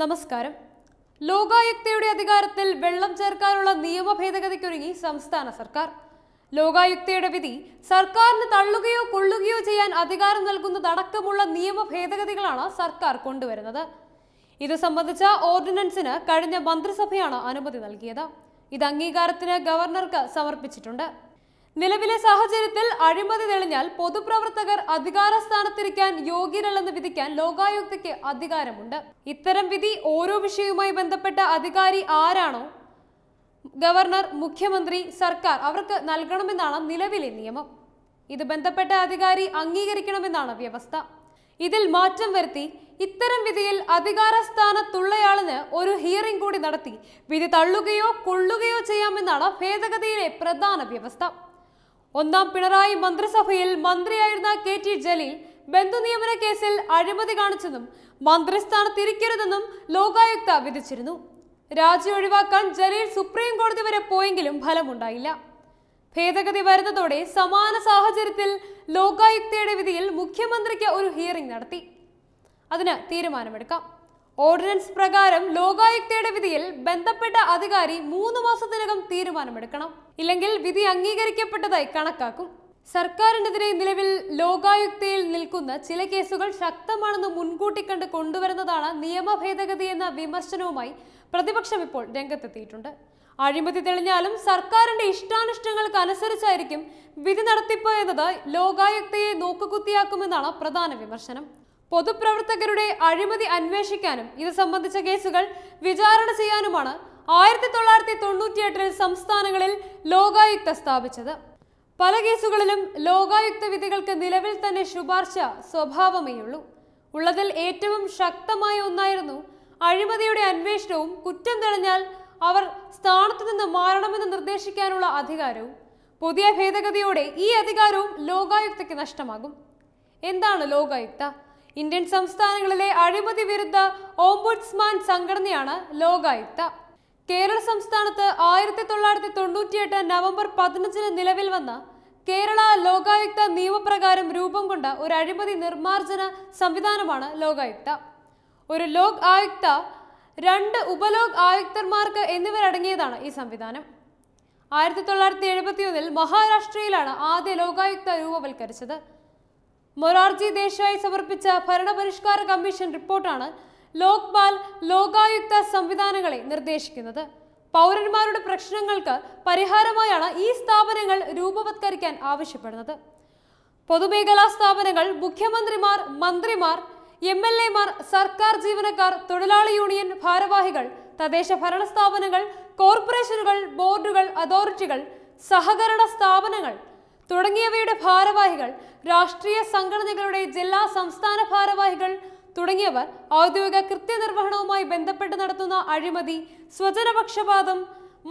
നമസ്കാരം ലോകായുക്തയുടെ അധികാരത്തിൽ വെള്ളം ചേർക്കാനുള്ള നിയമ ഭേദഗതിക്കൊരുങ്ങി സംസ്ഥാന സർക്കാർ ലോകായുക്തയുടെ വിധി സർക്കാരിന് തള്ളുകയോ കൊള്ളുകയോ ചെയ്യാൻ അധികാരം നൽകുന്നതടക്കമുള്ള നിയമ ഭേദഗതികളാണ് സർക്കാർ കൊണ്ടുവരുന്നത് ഇത് സംബന്ധിച്ച ഓർഡിനൻസിന് കഴിഞ്ഞ മന്ത്രിസഭയാണ് അനുമതി നൽകിയത് ഇത് അംഗീകാരത്തിന് ഗവർണർക്ക് സമർപ്പിച്ചിട്ടുണ്ട് നിലവിലെ സാഹചര്യത്തിൽ അഴിമതി തെളിഞ്ഞാൽ പൊതുപ്രവർത്തകർ അധികാരസ്ഥാനത്തിരിക്കാൻ യോഗ്യരല്ലെന്ന് വിധിക്കാൻ ലോകായുക്തിക്ക് അധികാരമുണ്ട് ഇത്തരം വിധി ഓരോ വിഷയവുമായി ബന്ധപ്പെട്ട അധികാരി ആരാണോ ഗവർണർ മുഖ്യമന്ത്രി സർക്കാർ അവർക്ക് നൽകണമെന്നാണ് നിലവിലെ നിയമം ഇത് ബന്ധപ്പെട്ട അധികാരി അംഗീകരിക്കണമെന്നാണ് വ്യവസ്ഥ ഇതിൽ മാറ്റം വരുത്തി ഇത്തരം വിധിയിൽ അധികാര സ്ഥാനത്തുള്ളയാളിന് ഒരു ഹിയറിംഗ് കൂടി നടത്തി വിധി തള്ളുകയോ കൊള്ളുകയോ ചെയ്യാമെന്നാണ് ഭേദഗതിയിലെ പ്രധാന വ്യവസ്ഥ ഒന്നാം പിണറായി മന്ത്രിസഭയിൽ മന്ത്രിയായിരുന്ന കെ ടി ജലീൽ ബന്ധുനിയമന കേസിൽ അഴിമതി കാണിച്ചെന്നും മന്ത്രിസ്ഥാനം ഇരിക്കരുതെന്നും ലോകായുക്ത വിധിച്ചിരുന്നു രാജി ഒഴിവാക്കാൻ ജലീൽ സുപ്രീം കോടതി വരെ പോയെങ്കിലും ഫലമുണ്ടായില്ല ഭേദഗതി വരുന്നതോടെ സമാന സാഹചര്യത്തിൽ ലോകായുക്തയുടെ വിധിയിൽ മുഖ്യമന്ത്രിക്ക് ഒരു ഹിയറിംഗ് നടത്തി അതിന് തീരുമാനമെടുക്കാം ഓർഡിനൻസ് പ്രകാരം ലോകായുക്തയുടെ വിധിയിൽ ബന്ധപ്പെട്ട അധികാരി മൂന്ന് മാസത്തിനകം തീരുമാനമെടുക്കണം ഇല്ലെങ്കിൽ വിധി അംഗീകരിക്കപ്പെട്ടതായി കണക്കാക്കും സർക്കാരിനെതിരെ നിലവിൽ ലോകായുക്തയിൽ നിൽക്കുന്ന ചില കേസുകൾ ശക്തമാണെന്ന് മുൻകൂട്ടി കണ്ട് കൊണ്ടുവരുന്നതാണ് നിയമ ഭേദഗതി എന്ന വിമർശനവുമായി പ്രതിപക്ഷം ഇപ്പോൾ രംഗത്തെത്തിയിട്ടുണ്ട് അഴിമതി തെളിഞ്ഞാലും സർക്കാരിന്റെ ഇഷ്ടാനിഷ്ടങ്ങൾക്ക് അനുസരിച്ചായിരിക്കും വിധി നടത്തിപ്പ് എന്നത് ലോകായുക്തയെ നോക്കുകുത്തിയാക്കുമെന്നാണ് പ്രധാന വിമർശനം പൊതുപ്രവർത്തകരുടെ അഴിമതി അന്വേഷിക്കാനും ഇത് സംബന്ധിച്ച കേസുകൾ വിചാരണ ചെയ്യാനുമാണ് ആയിരത്തി തൊള്ളായിരത്തി തൊണ്ണൂറ്റിയെട്ടിൽ സംസ്ഥാനങ്ങളിൽ ലോകായുക്ത സ്ഥാപിച്ചത് പല കേസുകളിലും ലോകായുക്ത വിധികൾക്ക് നിലവിൽ തന്നെ ശുപാർശ സ്വഭാവമേയുള്ളൂ ഉള്ളതിൽ ഏറ്റവും ശക്തമായ ഒന്നായിരുന്നു അഴിമതിയുടെ അന്വേഷണവും കുറ്റം തെളിഞ്ഞാൽ അവർ സ്ഥാനത്തു നിന്ന് മാറണമെന്ന് നിർദ്ദേശിക്കാനുള്ള അധികാരവും പുതിയ ഭേദഗതിയോടെ ഈ അധികാരവും ലോകായുക്തയ്ക്ക് നഷ്ടമാകും എന്താണ് ലോകായുക്ത ഇന്ത്യൻ സംസ്ഥാനങ്ങളിലെ അഴിമതി വിരുദ്ധ ഓംബുഡ്സ്മാൻ സംഘടനയാണ് ലോകായുക്ത കേരള സംസ്ഥാനത്ത് ആയിരത്തി തൊള്ളായിരത്തി തൊണ്ണൂറ്റിയെട്ട് നവംബർ പതിനഞ്ചിന് നിലവിൽ വന്ന കേരള ലോകായുക്ത നിയമപ്രകാരം രൂപം കൊണ്ട ഒരു അഴിമതി നിർമ്മാർജ്ജന സംവിധാനമാണ് ലോകായുക്ത ഒരു ലോക് ആയുക്ത രണ്ട് ഉപലോക് ആയുക്തന്മാർക്ക് എന്നിവരടങ്ങിയതാണ് ഈ സംവിധാനം ആയിരത്തി തൊള്ളായിരത്തി എഴുപത്തിയൊന്നിൽ മഹാരാഷ്ട്രയിലാണ് ആദ്യ ലോകായുക്ത രൂപവൽക്കരിച്ചത് മൊറാർജി ദേശായി സമർപ്പിച്ച ഭരണപരിഷ്കാര കമ്മീഷൻ റിപ്പോർട്ടാണ് ലോക്പാൽ ലോകായുക്ത സംവിധാനങ്ങളെ നിർദ്ദേശിക്കുന്നത് പൗരന്മാരുടെ പ്രശ്നങ്ങൾക്ക് പരിഹാരമായാണ് ഈ സ്ഥാപനങ്ങൾ രൂപവത്കരിക്കാൻ ആവശ്യപ്പെടുന്നത് പൊതുമേഖലാ സ്ഥാപനങ്ങൾ മുഖ്യമന്ത്രിമാർ മന്ത്രിമാർ എം എൽ എമാർ സർക്കാർ ജീവനക്കാർ തൊഴിലാളി യൂണിയൻ ഭാരവാഹികൾ തദ്ദേശ ഭരണ സ്ഥാപനങ്ങൾ കോർപ്പറേഷനുകൾ ബോർഡുകൾ അതോറിറ്റികൾ സഹകരണ സ്ഥാപനങ്ങൾ തുടങ്ങിയവയുടെ ഭാരവാഹികൾ രാഷ്ട്രീയ സംഘടനകളുടെ ജില്ലാ സംസ്ഥാന ഭാരവാഹികൾ തുടങ്ങിയവർ ഔദ്യോഗിക കൃത്യനിർവഹണവുമായി ബന്ധപ്പെട്ട് നടത്തുന്ന അഴിമതി സ്വജനപക്ഷപാതം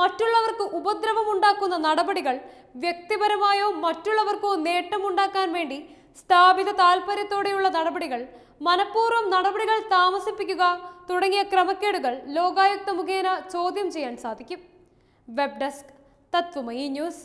മറ്റുള്ളവർക്ക് ഉപദ്രവമുണ്ടാക്കുന്ന നടപടികൾ വ്യക്തിപരമായോ മറ്റുള്ളവർക്കോ നേട്ടമുണ്ടാക്കാൻ വേണ്ടി സ്ഥാപിത താൽപര്യത്തോടെയുള്ള നടപടികൾ മനഃപൂർവ്വം നടപടികൾ താമസിപ്പിക്കുക തുടങ്ങിയ ക്രമക്കേടുകൾ ലോകായുക്ത മുഖേന ചോദ്യം ചെയ്യാൻ സാധിക്കും വെബ് ഡെസ്ക് തത്വമയി ന്യൂസ്